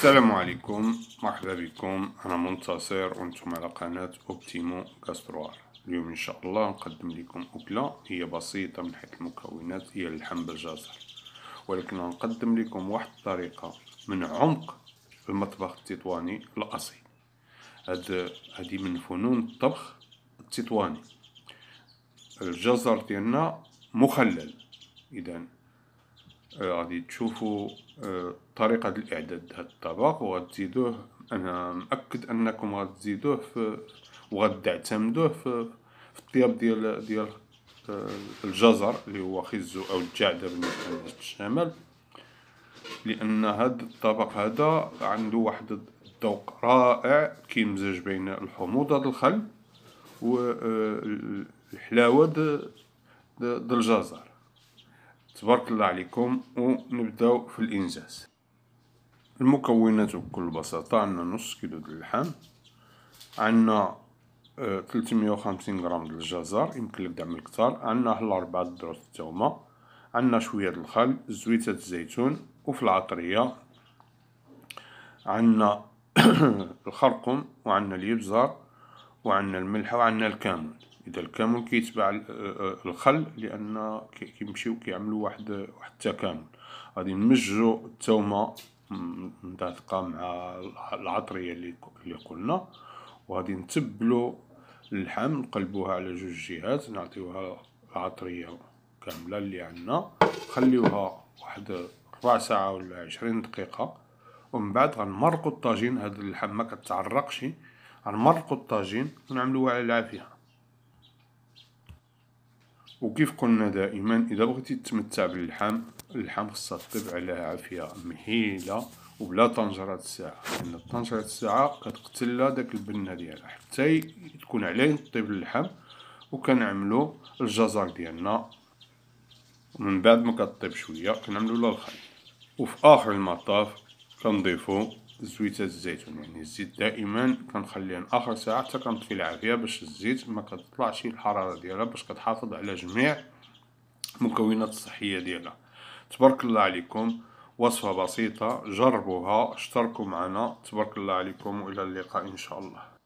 السلام عليكم مرحبا بكم انا منتصر وانتم على قناه اوبتيمو كاستروار اليوم ان شاء الله نقدم لكم اكله هي بسيطه من حيث المكونات هي اللحم بالجزر ولكن نقدم لكم واحد الطريقه من عمق المطبخ التطواني الاصيل هاد هادي من فنون الطبخ التطواني الجزر ديالنا مخلل اذا غادي أه، تشوفوا أه، طريقة الإعداد هاد الطبق وغتزيدوه أنا مأكد أنكم غتزيدوه وغتعتمدوه في, في الطياب ديال ديال أه، الجزر اللي هو خيزو أو الجعدة بالنسبة للشمال لأن هاد الطبق هذا عنده واحد الذوق رائع كيمزج بين الحموضة د الخل و الحلاوة د الجزر تبارك الله عليكم ونبداو في الانجاز المكونات بكل بساطه عندنا نص كيلو د اللحم عندنا 350 آه، غرام د الجزر يمكن لك تعمل كثار عندنا حل ربعة دروس الثومه عندنا شويه د الخل زويته الزيتون وفي العطريه عندنا الخرقوم وعندنا اليبزر وعندنا الملح وعندنا الكمون اذا الكامل كيتبع الخل لان كيمشيو كيعملوا واحد واحد التكامل غادي نمجو التومه متعلقه مع العطريه اللي اللي قلنا وغادي نتبلو اللحم نقلبوها على جوج جهات نعطيوها العطريه كامله اللي عندنا نخليوها واحد ربع ساعه ولا عشرين دقيقه ومن بعد غنمرقو الطاجين هاد اللحم ما كتعرقش غنمرقو الطاجين ونعملوه على العافيه وكيف قلنا دائما اذا بغيتي تتمتع باللحم اللحم خصها تطيب على عافيه مهيله وبلا طنجره الساعه لان الطنجره الساعه كتقتل داك البنه ديالها حتى تكون عليه طيب اللحم وكنعملو الجزر ديالنا ومن بعد ما كطيب شويه كنعملو له الخل وفي اخر المطاف كنضيفو زويته الزيتون يعني الزيت دائما كنخليها لاخر ساعه حتى كنطفي العافيه باش الزيت ما كتطلعش الحراره ديالها باش كتحافظ على جميع المكونات الصحيه ديالها تبارك الله عليكم وصفه بسيطه جربوها اشتركوا معنا تبارك الله عليكم والى اللقاء ان شاء الله